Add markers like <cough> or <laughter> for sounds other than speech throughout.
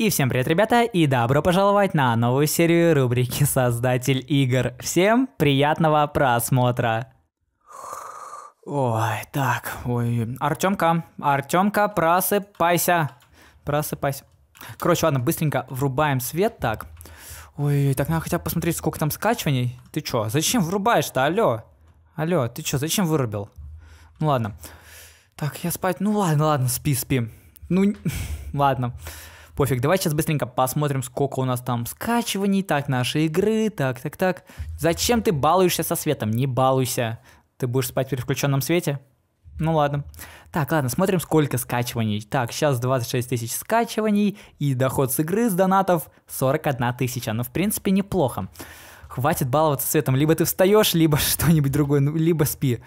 И всем привет, ребята, и добро пожаловать на новую серию рубрики «Создатель игр». Всем приятного просмотра! Ой, так, ой, Артемка, Артемка, просыпайся, просыпайся. Короче, ладно, быстренько врубаем свет, так. Ой, так надо хотя бы посмотреть, сколько там скачиваний. Ты чё, зачем врубаешь-то, алё? Алё, ты чё, зачем вырубил? Ну ладно. Так, я спать, ну ладно, ладно, спи, спи. Ну, <laughs> ладно. Пофиг, давай сейчас быстренько посмотрим, сколько у нас там скачиваний, так, наши игры, так, так, так. Зачем ты балуешься со светом? Не балуйся. Ты будешь спать при включенном свете? Ну ладно. Так, ладно, смотрим, сколько скачиваний. Так, сейчас 26 тысяч скачиваний, и доход с игры с донатов 41 тысяча. Ну, в принципе, неплохо. Хватит баловаться светом. Либо ты встаешь, либо <laughs> что-нибудь другое, ну, либо спи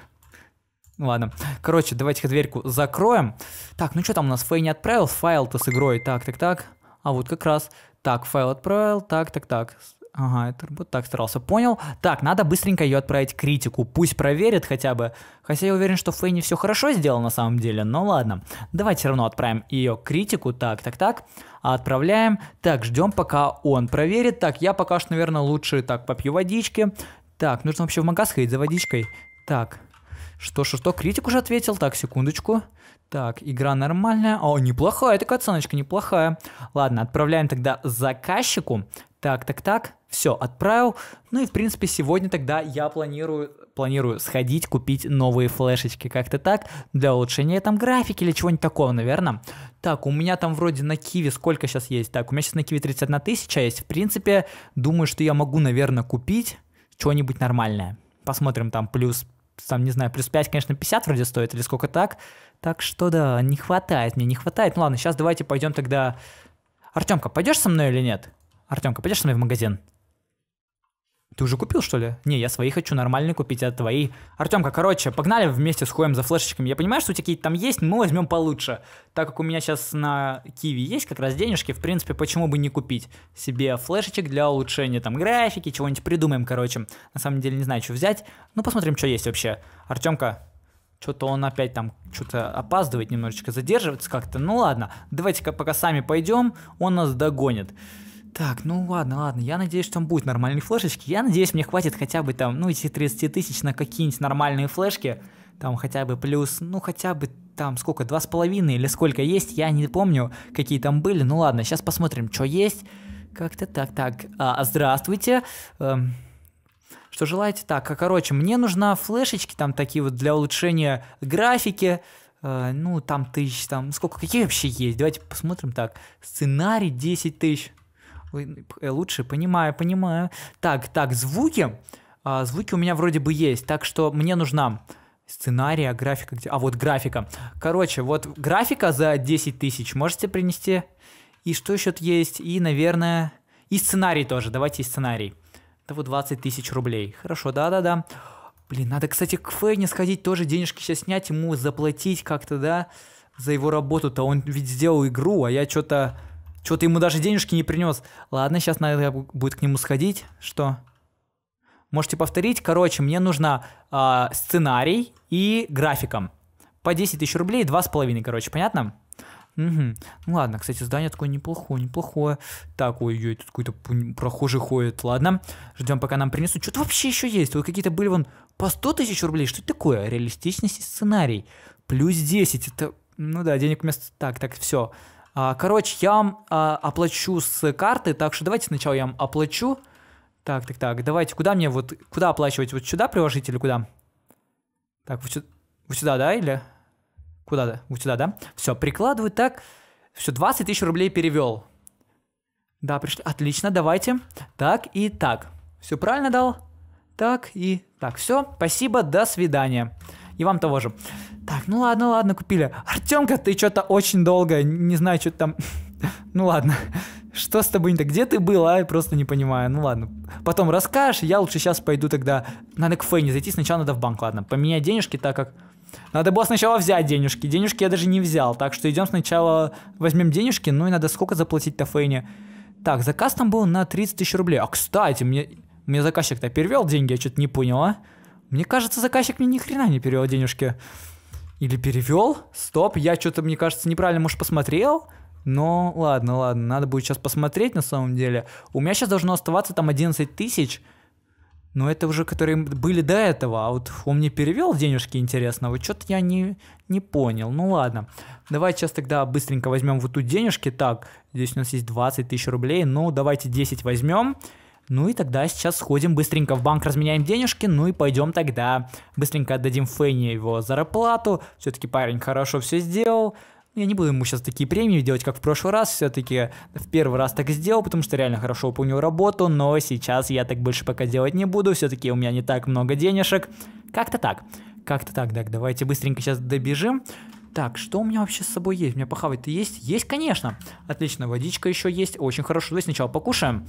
ладно. Короче, давайте-ка дверьку закроем. Так, ну что там у нас? Фэй не отправил файл-то с игрой. Так, так, так. А вот как раз. Так, файл отправил. Так, так, так. Ага, это вот так старался. Понял. Так, надо быстренько ее отправить критику. Пусть проверит хотя бы. Хотя я уверен, что Фэй не все хорошо сделал на самом деле, но ладно. Давайте все равно отправим ее критику. Так, так, так. Отправляем. Так, ждем, пока он проверит. Так, я пока что, наверное, лучше так попью водички. Так, нужно вообще в магаз ходить за водичкой. Так, что, что, что? Критик уже ответил. Так, секундочку. Так, игра нормальная. О, неплохая такая оценочка, неплохая. Ладно, отправляем тогда заказчику. Так, так, так. Все, отправил. Ну и, в принципе, сегодня тогда я планирую, планирую сходить купить новые флешечки. Как-то так, для улучшения там графики или чего-нибудь такого, наверное. Так, у меня там вроде на Киви сколько сейчас есть? Так, у меня сейчас на Киви 31 тысяча есть. В принципе, думаю, что я могу, наверное, купить что-нибудь нормальное. Посмотрим там плюс там, не знаю, плюс 5, конечно, 50 вроде стоит или сколько так. Так что да, не хватает мне, не хватает. Ну ладно, сейчас давайте пойдем тогда... Артемка, пойдешь со мной или нет? Артемка, пойдешь со мной в магазин? Ты уже купил, что ли? Не, я свои хочу нормальные купить, а твои... Артемка, короче, погнали вместе сходим за флешечками. Я понимаю, что у тебя какие-то там есть, мы возьмем получше. Так как у меня сейчас на Киви есть как раз денежки, в принципе, почему бы не купить себе флешечек для улучшения там графики, чего-нибудь придумаем, короче. На самом деле не знаю, что взять. Ну, посмотрим, что есть вообще. Артемка, что-то он опять там что-то опаздывает немножечко, задерживается как-то. Ну ладно, давайте-ка пока сами пойдем, он нас догонит. Так, ну ладно, ладно, я надеюсь, что там будут нормальные флешечки. Я надеюсь, мне хватит хотя бы там, ну, эти 30 тысяч на какие-нибудь нормальные флешки. Там хотя бы плюс, ну, хотя бы там сколько, два с половиной или сколько есть, я не помню, какие там были. Ну ладно, сейчас посмотрим, что есть. Как-то так, так. А, а, здравствуйте. Эм, что желаете? Так, а, короче, мне нужна флешечки там такие вот для улучшения графики э, ну, там тысяч, там, сколько, какие вообще есть? Давайте посмотрим так. Сценарий 10 тысяч. Э, лучше, понимаю, понимаю. Так, так, звуки. А, звуки у меня вроде бы есть, так что мне нужна сценария, а графика, где... а вот графика. Короче, вот графика за 10 тысяч можете принести. И что еще тут есть? И, наверное, и сценарий тоже. Давайте и сценарий. Да вот 20 тысяч рублей. Хорошо, да-да-да. Блин, надо, кстати, к Фейне сходить, тоже денежки сейчас снять, ему заплатить как-то, да, за его работу-то. Он ведь сделал игру, а я что-то что-то ему даже денежки не принес. Ладно, сейчас надо будет к нему сходить. Что? Можете повторить. Короче, мне нужно э, а, сценарий и графиком. По 10 тысяч рублей, 2,5, короче, понятно? Угу. Ну ладно, кстати, здание такое неплохое, неплохое. Так, ой, ой, тут какой-то прохожий ходит. Ладно, ждем, пока нам принесут. Что-то вообще еще есть. Вот какие-то были вон по 100 тысяч рублей. Что это такое? Реалистичность и сценарий. Плюс 10. Это, ну да, денег вместо... Так, так, все. А, короче, я вам а, оплачу с карты, так что давайте сначала я вам оплачу. Так, так, так, давайте, куда мне вот, куда оплачивать? Вот сюда приложить или куда? Так, вот сюда, вот сюда да, или? Куда, да? Вот сюда, да? Все, прикладываю так. Все, 20 тысяч рублей перевел. Да, пришли. Отлично, давайте. Так и так. Все правильно дал? Так и так. Все, спасибо, до свидания. И вам того же. Так, ну ладно, ладно, купили. Артемка, ты что-то очень долго, не знаю, что там... <laughs> Ну ладно. Что с тобой не так? Где ты был, а? Я просто не понимаю. Ну ладно. Потом расскажешь, я лучше сейчас пойду тогда... Надо к Фэйне зайти, сначала надо в банк, ладно. Поменять денежки, так как... Надо было сначала взять денежки. Денежки я даже не взял, так что идем сначала возьмем денежки. Ну и надо сколько заплатить-то Фенни? Так, заказ там был на 30 тысяч рублей. А, кстати, мне, мне заказчик-то перевел деньги, я что-то не понял, а? Мне кажется, заказчик мне ни хрена не перевел денежки. Или перевел? Стоп, я что-то, мне кажется, неправильно, может, посмотрел? Но ладно, ладно, надо будет сейчас посмотреть на самом деле. У меня сейчас должно оставаться там 11 тысяч, но это уже которые были до этого. А вот он мне перевел денежки, интересно, вот что-то я не, не понял. Ну ладно, давай сейчас тогда быстренько возьмем вот тут денежки. Так, здесь у нас есть 20 тысяч рублей, ну давайте 10 возьмем. Ну и тогда сейчас сходим быстренько в банк, разменяем денежки, ну и пойдем тогда быстренько отдадим Фенни его зарплату. Все-таки парень хорошо все сделал. Я не буду ему сейчас такие премии делать, как в прошлый раз, все-таки в первый раз так сделал, потому что реально хорошо выполнил работу, но сейчас я так больше пока делать не буду, все-таки у меня не так много денежек. Как-то так. Как-то так, так, давайте быстренько сейчас добежим. Так, что у меня вообще с собой есть? У меня похавать-то есть? Есть, конечно. Отлично, водичка еще есть. Очень хорошо. Давай сначала покушаем.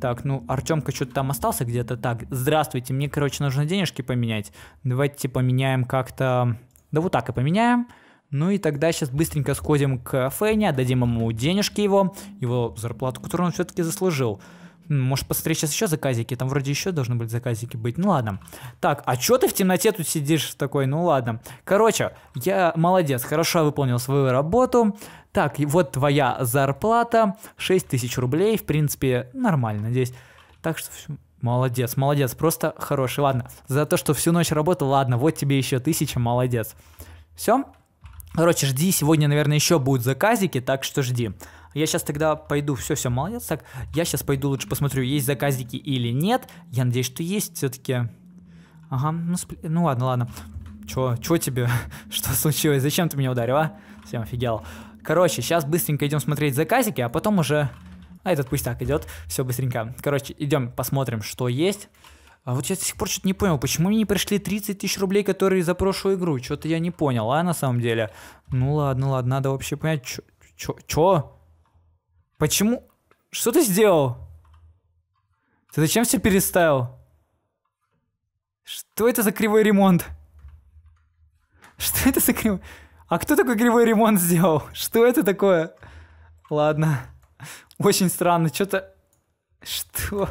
Так, ну, Артемка что-то там остался где-то. Так, здравствуйте, мне, короче, нужно денежки поменять. Давайте поменяем как-то... Да вот так и поменяем. Ну и тогда сейчас быстренько сходим к Фене, отдадим ему денежки его, его зарплату, которую он все-таки заслужил. Может, посмотреть сейчас еще заказики? Там вроде еще должны были заказики быть. Ну ладно. Так, а что ты в темноте тут сидишь такой? Ну ладно. Короче, я молодец, хорошо выполнил свою работу. Так, и вот твоя зарплата. 6 тысяч рублей, в принципе, нормально здесь. Так что молодец, молодец, просто хороший. Ладно, за то, что всю ночь работал, ладно, вот тебе еще тысяча, молодец. Все? Короче, жди, сегодня, наверное, еще будут заказики, так что жди. Я сейчас тогда пойду, все-все, молодец, так, я сейчас пойду лучше посмотрю, есть заказики или нет. Я надеюсь, что есть все-таки. Ага, ну, сп... ну ладно, ладно. Чё, чё тебе? <laughs> что случилось? Зачем ты меня ударил, а? Всем офигел. Короче, сейчас быстренько идем смотреть заказики, а потом уже... А этот пусть так идет, все быстренько. Короче, идем посмотрим, что есть. А вот я до сих пор что-то не понял, почему мне не пришли 30 тысяч рублей, которые за прошлую игру? Что-то я не понял, а, на самом деле? Ну ладно, ладно, надо вообще понять, чё... Чё? чё? Почему? Что ты сделал? Ты зачем все переставил? Что это за кривой ремонт? Что это за кривой... А кто такой кривой ремонт сделал? Что это такое? Ладно. Очень странно. Что-то что?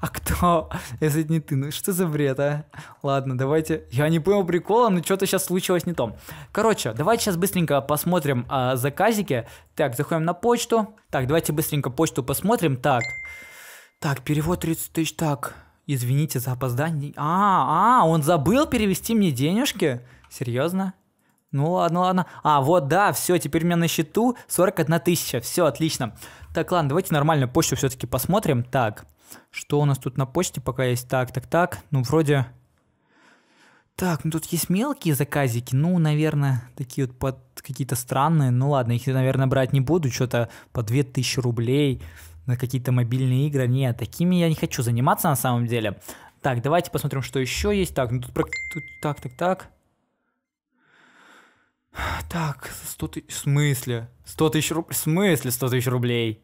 А кто? Если это не ты, ну что за бред, а? Ладно, давайте... Я не понял прикола, но что-то сейчас случилось не то. Короче, давайте сейчас быстренько посмотрим а, заказики. Так, заходим на почту. Так, давайте быстренько почту посмотрим. Так, так, перевод 30 тысяч, так... Извините за опоздание. А, а, он забыл перевести мне денежки? Серьезно? Ну ладно, ладно. А, вот да, все, теперь у меня на счету 41 тысяча. Все, отлично. Так, ладно, давайте нормально почту все-таки посмотрим. Так, что у нас тут на почте пока есть? Так, так, так. Ну, вроде... Так, ну тут есть мелкие заказики, ну, наверное, такие вот под какие-то странные. Ну ладно, их наверное, брать не буду, что-то по 2000 рублей на какие-то мобильные игры. Нет, такими я не хочу заниматься на самом деле. Так, давайте посмотрим, что еще есть. Так, ну тут, про... тут так, так, так. Так, 100 тысяч... В смысле? 100 тысяч рублей? В смысле 100 тысяч рублей?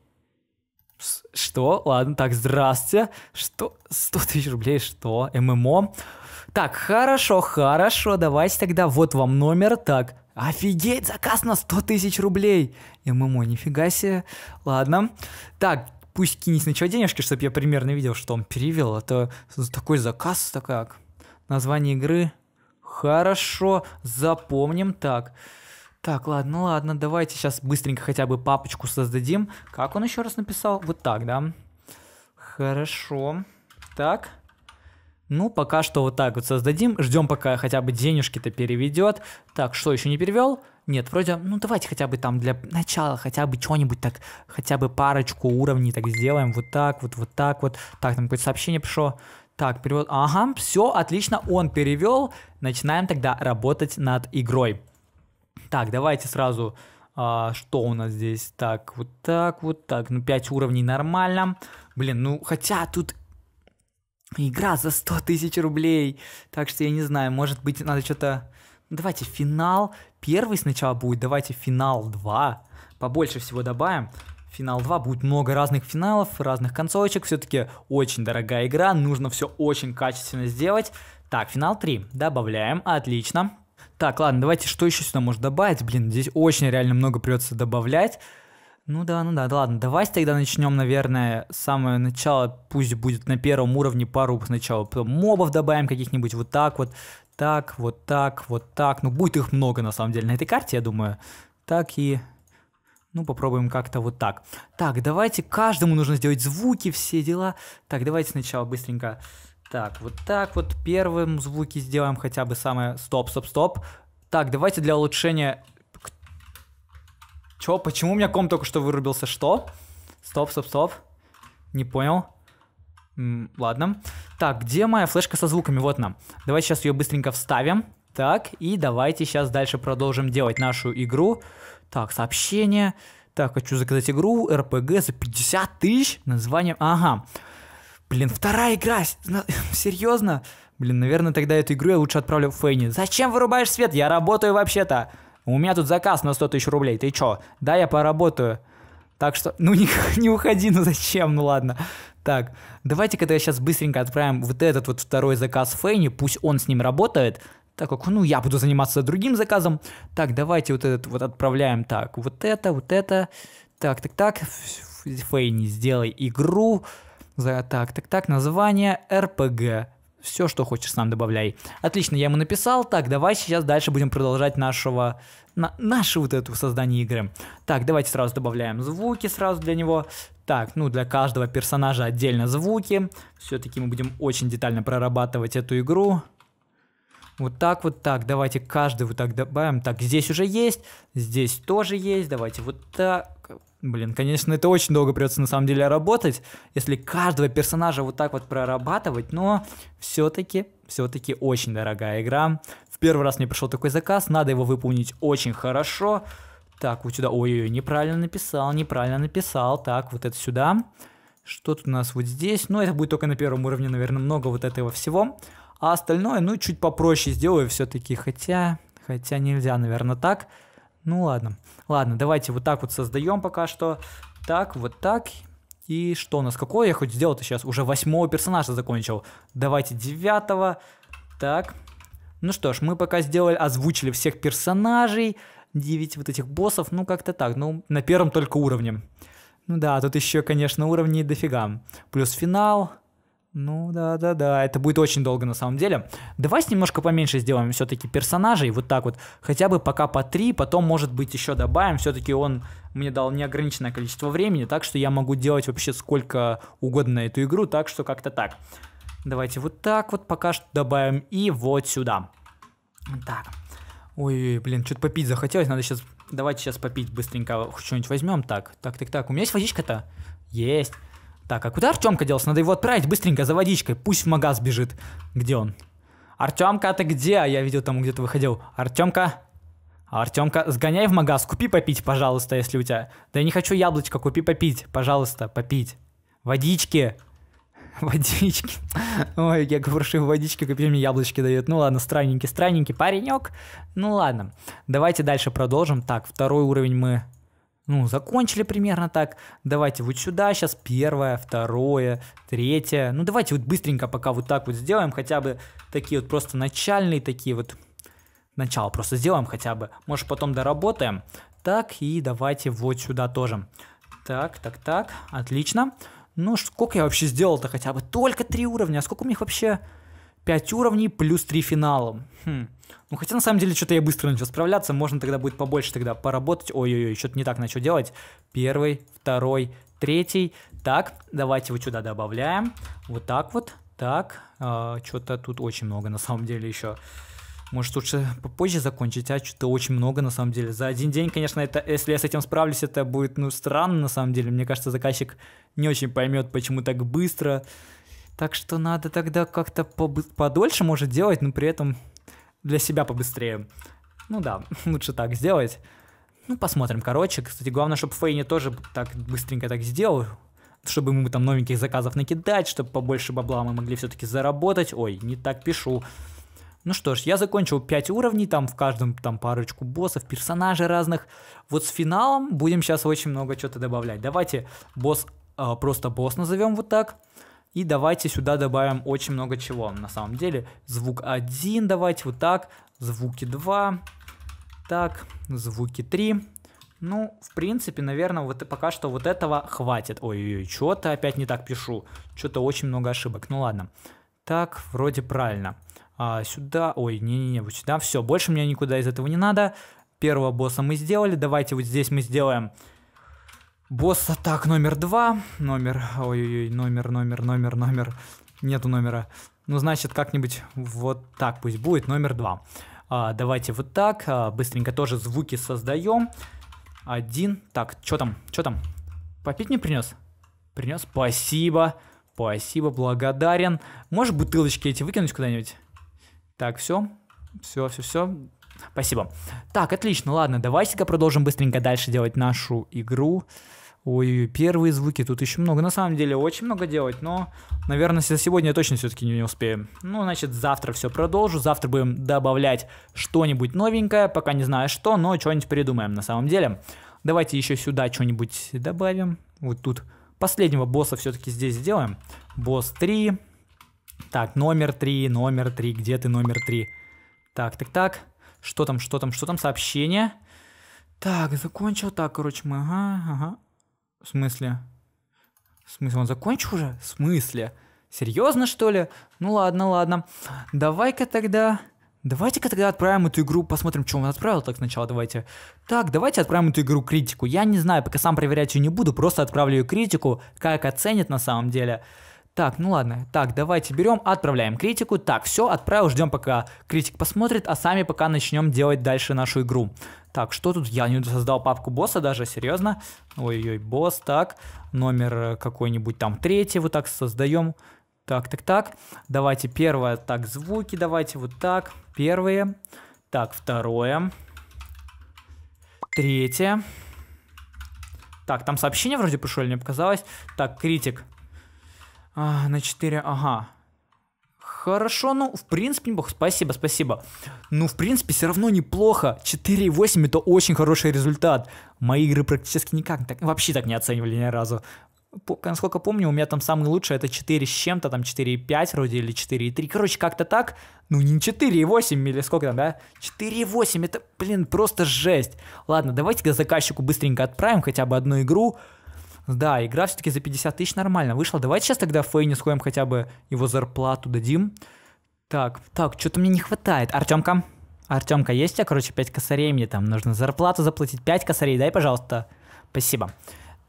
Что? Ладно, так, здравствуйте. Что? 100 тысяч рублей, что? ММО? Так, хорошо, хорошо, давайте тогда вот вам номер, так. Офигеть, заказ на 100 тысяч рублей. ММО, нифига себе. Ладно. Так, пусть кинет сначала денежки, чтобы я примерно видел, что он перевел. Это а такой заказ, так как. Название игры Хорошо, запомним так. Так, ладно, ну ладно, давайте сейчас быстренько хотя бы папочку создадим. Как он еще раз написал? Вот так, да? Хорошо. Так. Ну, пока что вот так вот создадим. Ждем, пока хотя бы денежки-то переведет. Так, что еще не перевел? Нет, вроде, ну давайте хотя бы там для начала хотя бы что-нибудь так, хотя бы парочку уровней так сделаем. Вот так вот, вот так вот. Так, там какое-то сообщение пришло. Так, перевод. Ага, все, отлично, он перевел. Начинаем тогда работать над игрой. Так, давайте сразу... А, что у нас здесь? Так, вот так, вот так. Ну, 5 уровней нормально. Блин, ну, хотя тут игра за 100 тысяч рублей. Так что я не знаю, может быть, надо что-то... Ну, давайте финал. Первый сначала будет, давайте финал 2. Побольше всего добавим. Финал 2 будет много разных финалов, разных концовочек. Все-таки очень дорогая игра, нужно все очень качественно сделать. Так, финал 3. Добавляем. Отлично. Так, ладно, давайте что еще сюда можно добавить? Блин, здесь очень реально много придется добавлять. Ну да, ну да, да ладно, давайте тогда начнем, наверное, с самого начала, пусть будет на первом уровне пару сначала мобов добавим каких-нибудь, вот так вот, так, вот так, вот так, ну будет их много на самом деле на этой карте, я думаю. Так и ну, попробуем как-то вот так. Так, давайте, каждому нужно сделать звуки, все дела. Так, давайте сначала быстренько. Так, вот так вот первым звуки сделаем хотя бы самое... Стоп, стоп, стоп. Так, давайте для улучшения... Чё, почему у меня ком только что вырубился? Что? Стоп, стоп, стоп. Не понял. М ладно. Так, где моя флешка со звуками? Вот нам. Давайте сейчас ее быстренько вставим. Так, и давайте сейчас дальше продолжим делать нашу игру. Так, сообщение. Так, хочу заказать игру РПГ за 50 тысяч. Название... Ага. Блин, вторая игра. <laughs> Серьезно? Блин, наверное, тогда эту игру я лучше отправлю Фейни. Зачем вырубаешь свет? Я работаю вообще-то. У меня тут заказ на 100 тысяч рублей. Ты чё? Да, я поработаю. Так что, ну <laughs> не, не уходи, ну зачем, ну ладно. Так, давайте когда я сейчас быстренько отправим вот этот вот второй заказ Фейни, пусть он с ним работает так как, ну, я буду заниматься другим заказом, так, давайте вот этот вот отправляем так, вот это, вот это, так, так, так, Фейни, сделай игру, за, так, так, так, название РПГ. все, что хочешь, сам добавляй. Отлично, я ему написал. Так, давай сейчас дальше будем продолжать нашего, на, наше вот это создание игры. Так, давайте сразу добавляем звуки сразу для него. Так, ну для каждого персонажа отдельно звуки. Все-таки мы будем очень детально прорабатывать эту игру. Вот так, вот так. Давайте каждый вот так добавим. Так, здесь уже есть, здесь тоже есть. Давайте вот так. Блин, конечно, это очень долго придется на самом деле работать, если каждого персонажа вот так вот прорабатывать, но все-таки, все-таки очень дорогая игра. В первый раз мне пришел такой заказ, надо его выполнить очень хорошо. Так, вот сюда, ой-ой-ой, неправильно написал, неправильно написал. Так, вот это сюда. Что тут у нас вот здесь? Ну, это будет только на первом уровне, наверное, много вот этого всего а остальное, ну, чуть попроще сделаю все-таки, хотя, хотя нельзя, наверное, так. Ну, ладно. Ладно, давайте вот так вот создаем пока что. Так, вот так. И что у нас? Какое я хоть сделал-то сейчас? Уже восьмого персонажа закончил. Давайте девятого. Так. Ну что ж, мы пока сделали, озвучили всех персонажей. девять вот этих боссов, ну как-то так, ну на первом только уровне. Ну да, тут еще, конечно, уровней дофига. Плюс финал, ну да, да, да, это будет очень долго на самом деле. Давай с немножко поменьше сделаем все-таки персонажей, вот так вот, хотя бы пока по три, потом, может быть, еще добавим. Все-таки он мне дал неограниченное количество времени, так что я могу делать вообще сколько угодно эту игру, так что как-то так. Давайте вот так вот пока что добавим и вот сюда. Так. Ой, блин, что-то попить захотелось, надо сейчас... Давайте сейчас попить быстренько, что-нибудь возьмем. Так, так, так, так, у меня есть водичка-то? Есть. Так, а куда Артемка делся? Надо его отправить быстренько за водичкой. Пусть в магаз бежит. Где он? Артемка, а ты где? А я видел там где-то выходил. Артемка, Артемка, сгоняй в магаз, купи попить, пожалуйста, если у тебя. Да я не хочу яблочко, купи попить, пожалуйста, попить. Водички. <laughs> Водички. Ой, я говорю, что водички купи мне яблочки дают. Ну ладно, странненький, странненький паренек. Ну ладно, давайте дальше продолжим. Так, второй уровень мы ну, закончили примерно так, давайте вот сюда сейчас первое, второе, третье, ну, давайте вот быстренько пока вот так вот сделаем, хотя бы такие вот просто начальные такие вот, начало просто сделаем хотя бы, может потом доработаем, так, и давайте вот сюда тоже, так, так, так, отлично, ну, сколько я вообще сделал-то хотя бы, только три уровня, а сколько у них вообще 5 уровней плюс 3 финала Хм. Ну, хотя на самом деле что-то я быстро начал справляться, можно тогда будет побольше тогда поработать. Ой-ой-ой, что-то не так начал делать. Первый, второй, третий. Так, давайте вот сюда добавляем. Вот так вот, так. Э, а, что-то тут очень много на самом деле еще. Может лучше попозже закончить, а что-то очень много на самом деле. За один день, конечно, это, если я с этим справлюсь, это будет, ну, странно на самом деле. Мне кажется, заказчик не очень поймет, почему так быстро. Так что надо тогда как-то подольше, может, делать, но при этом для себя побыстрее. Ну да, <laughs> лучше так сделать. Ну, посмотрим, короче. Кстати, главное, чтобы Фейни тоже так быстренько так сделал, чтобы ему там новеньких заказов накидать, чтобы побольше бабла мы могли все-таки заработать. Ой, не так пишу. Ну что ж, я закончил 5 уровней, там в каждом там парочку боссов, персонажей разных. Вот с финалом будем сейчас очень много чего-то добавлять. Давайте босс, э, просто босс назовем вот так. И давайте сюда добавим очень много чего. На самом деле, звук 1 давайте вот так, звуки 2, так, звуки 3. Ну, в принципе, наверное, вот пока что вот этого хватит. Ой-ой-ой, что-то опять не так пишу. Что-то очень много ошибок. Ну ладно. Так, вроде правильно. А, сюда, ой, не-не-не, вот сюда. Все, больше мне никуда из этого не надо. Первого босса мы сделали. Давайте вот здесь мы сделаем Босс атак номер два. Номер, ой-ой-ой, номер, номер, номер, номер. Нету номера. Ну, значит, как-нибудь вот так пусть будет, номер два. А, давайте вот так, а, быстренько тоже звуки создаем. Один, так, что там, что там? Попить не принес? Принес, спасибо, спасибо, благодарен. Можешь бутылочки эти выкинуть куда-нибудь? Так, все, все, все, все, спасибо. Так, отлично, ладно, давайте-ка продолжим быстренько дальше делать нашу игру. Ой, первые звуки, тут еще много. На самом деле очень много делать, но, наверное, сегодня я точно все-таки не успею. Ну, значит, завтра все продолжу. Завтра будем добавлять что-нибудь новенькое, пока не знаю что, но что-нибудь придумаем на самом деле. Давайте еще сюда что-нибудь добавим. Вот тут последнего босса все-таки здесь сделаем. Босс 3. Так, номер 3, номер 3, где ты номер 3? Так, так, так. Что там, что там, что там, сообщение? Так, закончил, так, короче, мы, ага, ага. В смысле? В смысле, он закончил уже? В смысле? Серьезно, что ли? Ну ладно, ладно. Давай-ка тогда... Давайте-ка тогда отправим эту игру, посмотрим, что он отправил так сначала, давайте. Так, давайте отправим эту игру критику. Я не знаю, пока сам проверять ее не буду, просто отправлю ее критику, как оценит на самом деле. Так, ну ладно. Так, давайте берем, отправляем критику. Так, все, отправил, ждем пока критик посмотрит, а сами пока начнем делать дальше нашу игру. Так, что тут? Я не создал папку босса даже, серьезно. Ой-ой, босс, так. Номер э, какой-нибудь там третий вот так создаем. Так, так, так. Давайте первое, так, звуки давайте вот так. Первые. Так, второе. Третье. Так, там сообщение вроде пришло, или мне показалось. Так, критик. А, на 4, ага. Хорошо, ну, в принципе, неплохо. Спасибо, спасибо. Ну, в принципе, все равно неплохо. 4,8 это очень хороший результат. Мои игры практически никак так, вообще так не оценивали ни разу. По, насколько помню, у меня там самый лучший это 4 с чем-то, там 4,5 вроде или 4,3. Короче, как-то так. Ну, не 4,8 или сколько там, да? 4,8 это, блин, просто жесть. Ладно, давайте-ка заказчику быстренько отправим хотя бы одну игру. Да, игра все-таки за 50 тысяч нормально вышла. Давайте сейчас тогда Фейни сходим хотя бы его зарплату дадим. Так, так, что-то мне не хватает. Артемка, Артемка, есть у тебя, короче, 5 косарей мне там? Нужно зарплату заплатить 5 косарей, дай, пожалуйста. Спасибо.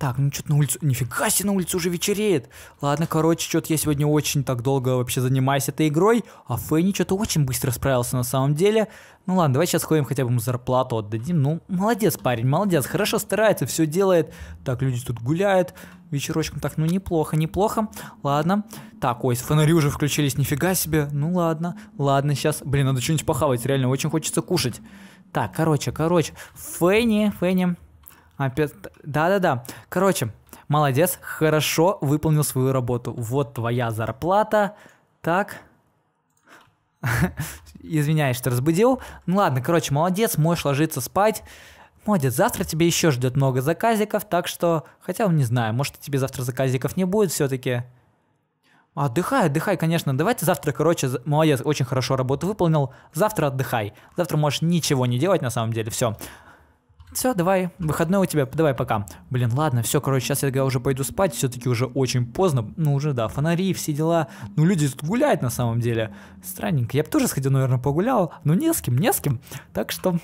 Так, ну что-то на улицу... Нифига себе, на улицу уже вечереет. Ладно, короче, что-то я сегодня очень так долго вообще занимаюсь этой игрой, а Фенни что-то очень быстро справился на самом деле. Ну ладно, давай сейчас ходим хотя бы ему зарплату отдадим. Ну, молодец парень, молодец, хорошо старается, все делает. Так, люди тут гуляют вечерочком. Так, ну неплохо, неплохо. Ладно. Так, ой, фонари уже включились, нифига себе. Ну ладно, ладно, сейчас... Блин, надо что-нибудь похавать, реально очень хочется кушать. Так, короче, короче, Фенни, Фенни... Опять... Да-да-да. Короче, молодец, хорошо выполнил свою работу. Вот твоя зарплата. Так. <laughs> Извиняюсь, что разбудил. Ну ладно, короче, молодец, можешь ложиться спать. Молодец, завтра тебе еще ждет много заказиков, так что, хотя, ну, не знаю, может, тебе завтра заказиков не будет все-таки. Отдыхай, отдыхай, конечно. Давайте завтра, короче, молодец, очень хорошо работу выполнил. Завтра отдыхай. Завтра можешь ничего не делать, на самом деле, все все, давай, выходной у тебя, давай пока. Блин, ладно, все, короче, сейчас я уже пойду спать, все-таки уже очень поздно, ну уже, да, фонари, все дела, ну люди тут гуляют на самом деле, странненько, я бы тоже сходил, наверное, погулял, но не с кем, не с кем, так что,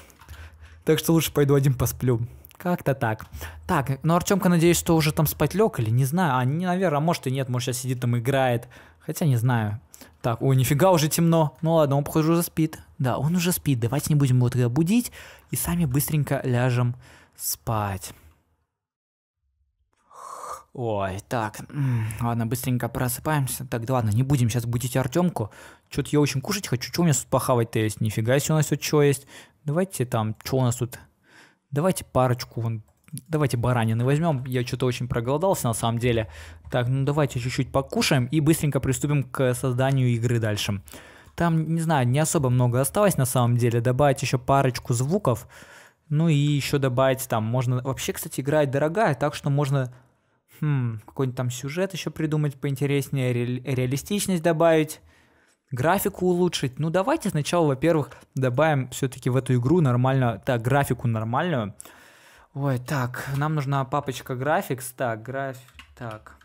так что лучше пойду один посплю. Как-то так. Так, ну Артемка, надеюсь, что уже там спать лег или не знаю. А, не, наверное, а может и нет, может сейчас сидит там играет. Хотя не знаю. Так, ой, нифига уже темно. Ну ладно, он, похоже, уже спит. Да, он уже спит, давайте не будем его тогда будить и сами быстренько ляжем спать. Ой, так, ладно, быстренько просыпаемся. Так, да ладно, не будем сейчас будить Артемку. Что-то я очень кушать хочу. Что у меня тут похавать-то есть? Нифига себе у нас тут что есть. Давайте там, что у нас тут? Давайте парочку, вон, давайте баранины возьмем. Я что-то очень проголодался на самом деле. Так, ну давайте чуть-чуть покушаем и быстренько приступим к созданию игры дальше. Там, не знаю, не особо много осталось на самом деле. Добавить еще парочку звуков. Ну и еще добавить там можно... Вообще, кстати, игра дорогая, так что можно хм, какой-нибудь там сюжет еще придумать поинтереснее, ре- реалистичность добавить, графику улучшить. Ну давайте сначала, во-первых, добавим все-таки в эту игру нормально, так, графику нормальную. Ой, так, нам нужна папочка графикс, так, граф, так,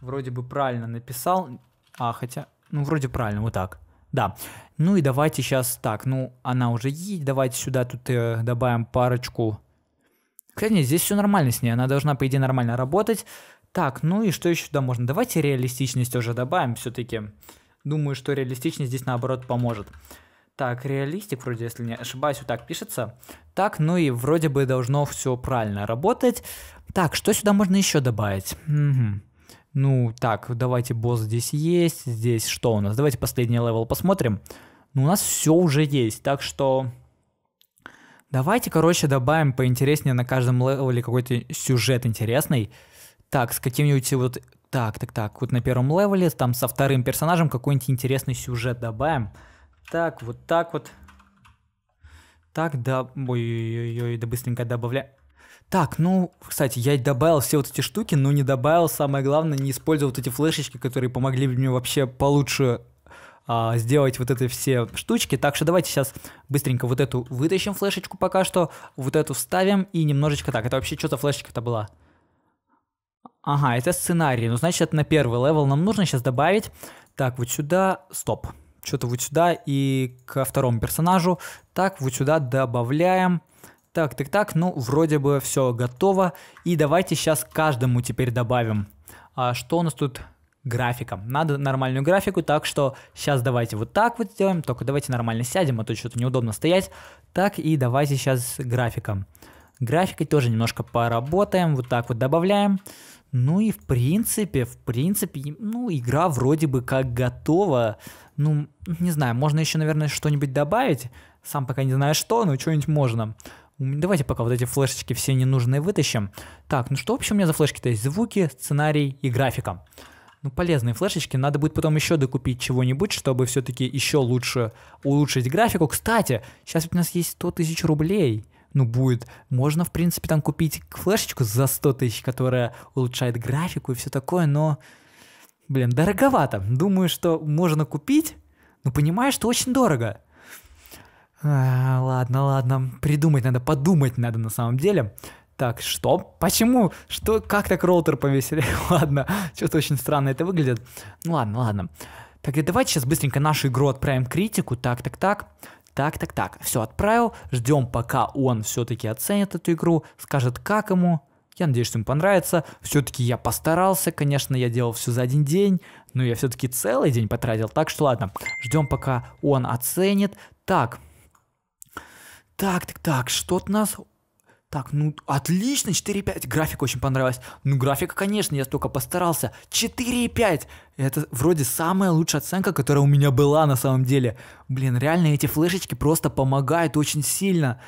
вроде бы правильно написал, а хотя, ну вроде правильно, вот так. Да. Ну и давайте сейчас так, ну она уже едет. давайте сюда тут э, добавим парочку. Кстати, нет, здесь все нормально с ней, она должна, по идее, нормально работать. Так, ну и что еще сюда можно? Давайте реалистичность уже добавим все-таки. Думаю, что реалистичность здесь, наоборот, поможет. Так, реалистик, вроде, если не ошибаюсь, вот так пишется. Так, ну и вроде бы должно все правильно работать. Так, что сюда можно еще добавить? Угу ну, так, давайте босс здесь есть, здесь что у нас? Давайте последний левел посмотрим. Ну, у нас все уже есть, так что... Давайте, короче, добавим поинтереснее на каждом левеле какой-то сюжет интересный. Так, с каким-нибудь вот... Так, так, так, вот на первом левеле, там со вторым персонажем какой-нибудь интересный сюжет добавим. Так, вот так вот. Так, да... Ой-ой-ой, да быстренько добавляем. Так, ну, кстати, я добавил все вот эти штуки, но не добавил, самое главное, не использовал вот эти флешечки, которые помогли мне вообще получше а, сделать вот эти все штучки. Так что давайте сейчас быстренько вот эту вытащим флешечку пока что, вот эту вставим и немножечко так. Это вообще что за флешечка-то была? Ага, это сценарий. Ну, значит, на первый левел нам нужно сейчас добавить. Так, вот сюда, стоп. Что-то вот сюда и ко второму персонажу. Так, вот сюда добавляем. Так, так, так, ну вроде бы все готово. И давайте сейчас каждому теперь добавим, а, что у нас тут графиком. Надо нормальную графику, так что сейчас давайте вот так вот сделаем, только давайте нормально сядем, а то что-то неудобно стоять. Так, и давайте сейчас графиком. Графикой тоже немножко поработаем, вот так вот добавляем. Ну и в принципе, в принципе, ну игра вроде бы как готова. Ну, не знаю, можно еще, наверное, что-нибудь добавить. Сам пока не знаю что, но что-нибудь можно. Давайте пока вот эти флешечки все ненужные вытащим. Так, ну что вообще у меня за флешки-то есть? Звуки, сценарий и графика. Ну, полезные флешечки. Надо будет потом еще докупить чего-нибудь, чтобы все-таки еще лучше улучшить графику. Кстати, сейчас ведь у нас есть 100 тысяч рублей ну, будет. Можно, в принципе, там купить флешечку за 100 тысяч, которая улучшает графику и все такое, но, блин, дороговато. Думаю, что можно купить, но понимаю, что очень дорого. А, ладно, ладно, придумать надо, подумать надо на самом деле. Так, что? Почему? Что? Как так роутер повесили? <laughs> ладно, что-то очень странно это выглядит. Ну ладно, ладно. Так, давайте сейчас быстренько нашу игру отправим критику. Так, так, так. Так, так, так. Все, отправил. Ждем, пока он все-таки оценит эту игру, скажет, как ему. Я надеюсь, что им понравится. Все-таки я постарался, конечно, я делал все за один день, но я все-таки целый день потратил. Так что ладно, ждем, пока он оценит. Так, так, так, так, что-то нас... Так, ну, отлично, 4,5. График очень понравилось. Ну, графика, конечно, я столько постарался. 4,5. Это вроде самая лучшая оценка, которая у меня была на самом деле. Блин, реально эти флешечки просто помогают очень сильно.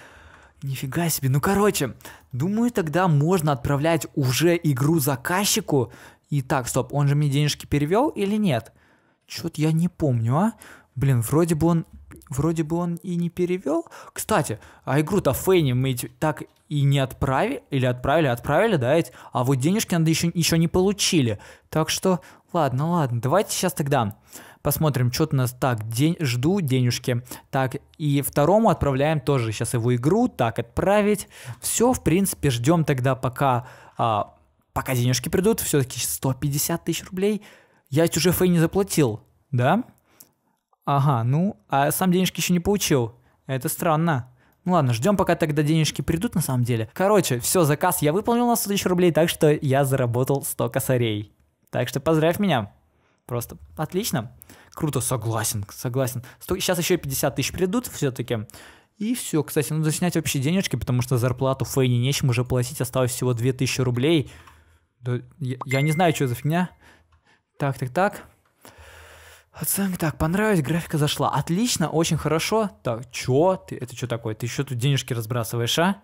Нифига себе. Ну, короче, думаю, тогда можно отправлять уже игру заказчику. И так, стоп, он же мне денежки перевел или нет? Чё-то я не помню, а? Блин, вроде бы он... Вроде бы он и не перевел. Кстати, а игру-то Фейни мы так и не отправили, или отправили, отправили, да, ведь? а вот денежки надо еще, еще не получили. Так что, ладно, ладно, давайте сейчас тогда посмотрим, что-то у нас так, день, жду денежки. Так, и второму отправляем тоже сейчас его игру, так, отправить. Все, в принципе, ждем тогда, пока, а, пока денежки придут, все-таки 150 тысяч рублей. Я ведь уже Фейни заплатил, да? Ага, ну, а сам денежки еще не получил. Это странно. Ну ладно, ждем, пока тогда денежки придут на самом деле. Короче, все, заказ я выполнил на 100 тысяч рублей, так что я заработал 100 косарей. Так что поздравь меня. Просто отлично. Круто, согласен, согласен. Сто... Сейчас еще 50 тысяч придут все-таки. И все, кстати, надо снять вообще денежки, потому что зарплату Фейни нечем уже платить, осталось всего 2000 рублей. Да, я, я не знаю, что за фигня. Так, так, так. Оценка так, понравилась, графика зашла. Отлично, очень хорошо. Так, чё? Ты, это что такое? Ты еще тут денежки разбрасываешь, а?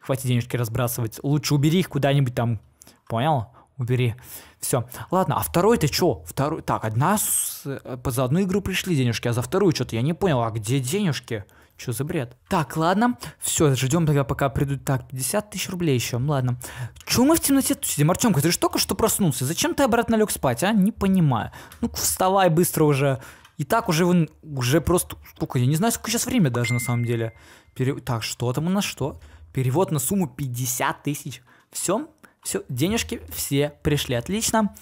Хватит денежки разбрасывать. Лучше убери их куда-нибудь там. Понял? Убери. Все. Ладно, а второй ты чё? Второй... Так, одна... С... Э, за одну игру пришли денежки, а за вторую что-то я не понял. А где денежки? Денежки. Что за бред? Так, ладно. Все, ждем тогда, пока придут. Так, 50 тысяч рублей еще. Ладно. Че мы в темноте тут сидим? Артемка, ты же только что проснулся. Зачем ты обратно лег спать, а? Не понимаю. ну вставай быстро уже. И так уже вон, уже просто... Сколько? Я не знаю, сколько сейчас время даже на самом деле. Пере... Так, что там у нас? Что? Перевод на сумму 50 тысяч. Все? Все, денежки все пришли. Отлично.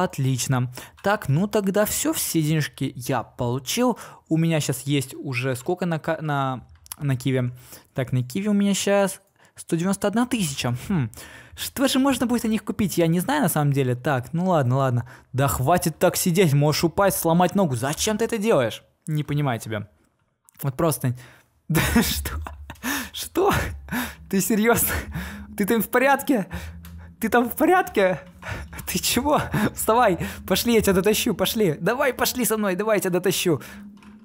Отлично. Так, ну тогда все, все денежки я получил. У меня сейчас есть уже сколько на, на, на киви. Так, на киви у меня сейчас 191 тысяча. Хм. Что же можно будет на них купить? Я не знаю на самом деле. Так, ну ладно, ладно. Да хватит так сидеть, можешь упасть, сломать ногу. Зачем ты это делаешь? Не понимаю тебя. Вот просто... <laughs> Да что? Что? Ты серьезно? Ты там в порядке? ты там в порядке? <laughs> Ты чего? Вставай, пошли, я тебя дотащу, пошли. Давай, пошли со мной, давай я тебя дотащу.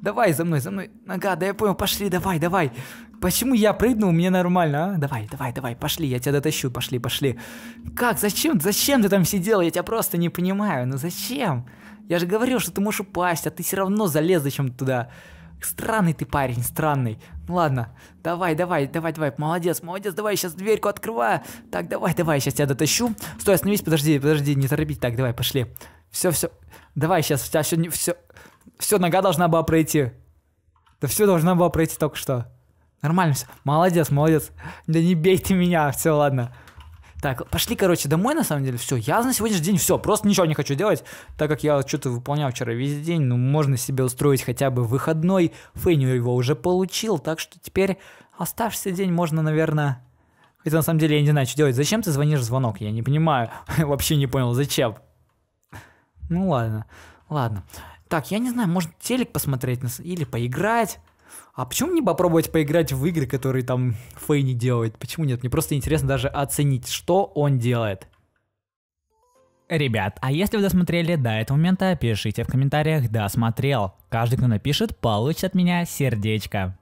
Давай за мной, за мной. Нога, да я понял, пошли, давай, давай. Почему я прыгнул, мне нормально, а? Давай, давай, давай, пошли, я тебя дотащу, пошли, пошли. Как, зачем, зачем ты там сидел? Я тебя просто не понимаю, ну зачем? Я же говорил, что ты можешь упасть, а ты все равно залез зачем туда. Странный ты парень, странный. Ну ладно, давай, давай, давай, давай, молодец, молодец, давай, сейчас дверьку открываю. Так, давай, давай, сейчас тебя дотащу. Стой, остановись, подожди, подожди, не торопись. Так, давай, пошли. Все, все, давай, сейчас, у тебя все, все, все, нога должна была пройти. Да все должна была пройти только что. Нормально все. Молодец, молодец. Да не бей ты меня, все, ладно. Так, пошли, короче, домой, на самом деле, все, я на сегодняшний день все, просто ничего не хочу делать, так как я что-то выполнял вчера весь день, ну, можно себе устроить хотя бы выходной, Фейню его уже получил, так что теперь оставшийся день можно, наверное, хотя на самом деле я не знаю, что делать, зачем ты звонишь звонок, я не понимаю, <laughs> вообще не понял, зачем. Ну, ладно, ладно. Так, я не знаю, может телек посмотреть или поиграть а почему не попробовать поиграть в игры, которые там Фейни делает? Почему нет? Мне просто интересно даже оценить, что он делает. Ребят, а если вы досмотрели до этого момента, пишите в комментариях «досмотрел». Каждый, кто напишет, получит от меня сердечко.